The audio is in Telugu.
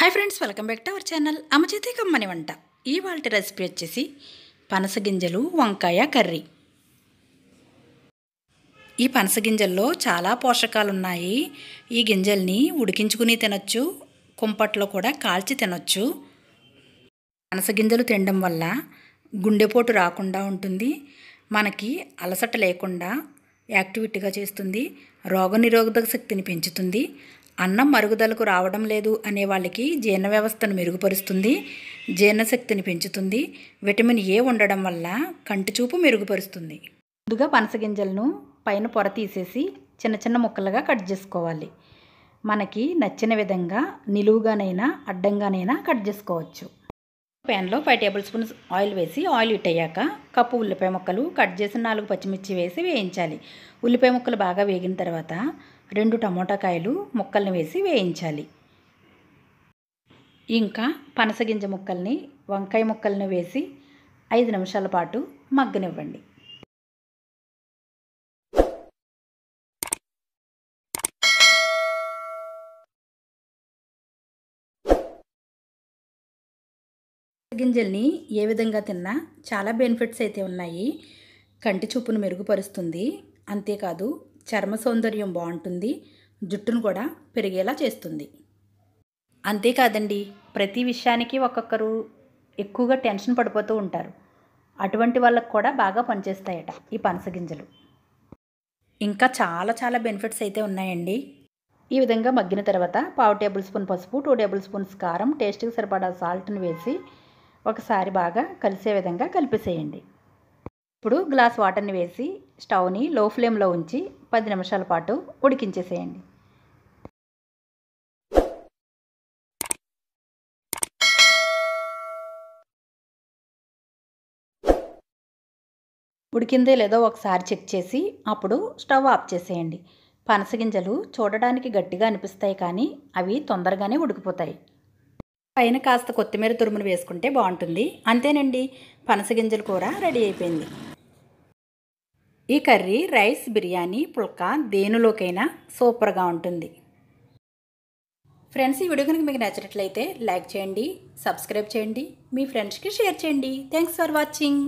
hi friends welcome back to our channel అమ్మచేతి కమ్మని వంట ఈ వాళ్ళ రెసిపీ వచ్చేసి పనస గింజలు వంకాయ కర్రీ ఈ పనస గింజల్లో చాలా పోషకాలు ఉన్నాయి ఈ గింజల్ని ఉడికించుకుని తినొచ్చు కుంపట్లో కూడా కాల్చి తినొచ్చు పనస గింజలు తినడం వల్ల గుండెపోటు రాకుండా ఉంటుంది మనకి అలసట లేకుండా యాక్టివిటీగా చేస్తుంది రోగనిరోధక శక్తిని పెంచుతుంది అన్నం మరుగుదలకు రావడం లేదు అనే వాళ్ళకి జీర్ణ వ్యవస్థను మెరుగుపరుస్తుంది జీర్ణశక్తిని పెంచుతుంది విటమిన్ ఏ ఉండడం వల్ల కంటి చూపు మెరుగుపరుస్తుంది ముందుగా పనసగింజలను పైన పొర తీసేసి చిన్న చిన్న ముక్కలుగా కట్ చేసుకోవాలి మనకి నచ్చిన విధంగా నిలువుగానైనా అడ్డంగానైనా కట్ చేసుకోవచ్చు ప్యాన్లో ఫైవ్ టేబుల్ స్పూన్స్ ఆయిల్ వేసి ఆయిల్ హిట్ అయ్యాక కప్పు ఉల్లిపాయ ముక్కలు కట్ చేసిన నాలుగు పచ్చిమిర్చి వేసి వేయించాలి ఉల్లిపాయ ముక్కలు బాగా వేగిన తర్వాత రెండు టమోటా కాయలు ముక్కల్ని వేసి వేయించాలి ఇంకా పనసగింజ ముక్కల్ని వంకాయ ముక్కల్ని వేసి ఐదు నిమిషాల పాటు మగ్గనివ్వండి గింజల్ని ఏ విధంగా తిన్నా చాలా బెనిఫిట్స్ అయితే ఉన్నాయి కంటి చూపును మెరుగుపరుస్తుంది అంతేకాదు చర్మ సౌందర్యం బాగుంటుంది జుట్టును కూడా పెరిగేలా చేస్తుంది అంతేకాదండి ప్రతి విషయానికి ఒక్కొక్కరు ఎక్కువగా టెన్షన్ పడిపోతూ ఉంటారు అటువంటి వాళ్ళకు కూడా బాగా పనిచేస్తాయట ఈ పనసగింజలు ఇంకా చాలా చాలా బెనిఫిట్స్ అయితే ఉన్నాయండి ఈ విధంగా మగ్గిన తర్వాత పావు టేబుల్ స్పూన్ పసుపు టూ టేబుల్ స్పూన్స్ కారం టేస్ట్కి సరిపడా సాల్ట్ని వేసి ఒకసారి బాగా కలిసే విధంగా కలిపేసేయండి ఇప్పుడు గ్లాస్ వాటర్ని వేసి స్టవ్ని లో ఫ్లేమ్లో ఉంచి పది నిమిషాల పాటు ఉడికించేసేయండి ఉడికిందే లేదో ఒకసారి చెక్ చేసి అప్పుడు స్టవ్ ఆఫ్ చేసేయండి పనసగింజలు చూడడానికి గట్టిగా అనిపిస్తాయి కానీ అవి తొందరగానే ఉడికిపోతాయి పైన కాస్త కొత్తిమీర తురుమును వేసుకుంటే బాగుంటుంది అంతేనండి పనసగింజలు కూర రెడీ అయిపోయింది ఈ కర్రీ రైస్ బిర్యానీ పుల్కా దేనిలోకైనా సూపర్గా ఉంటుంది ఫ్రెండ్స్ ఈ వీడియో కనుక మీకు నచ్చినట్లయితే లైక్ చేయండి సబ్స్క్రైబ్ చేయండి మీ ఫ్రెండ్స్కి షేర్ చేయండి థ్యాంక్స్ ఫర్ వాచింగ్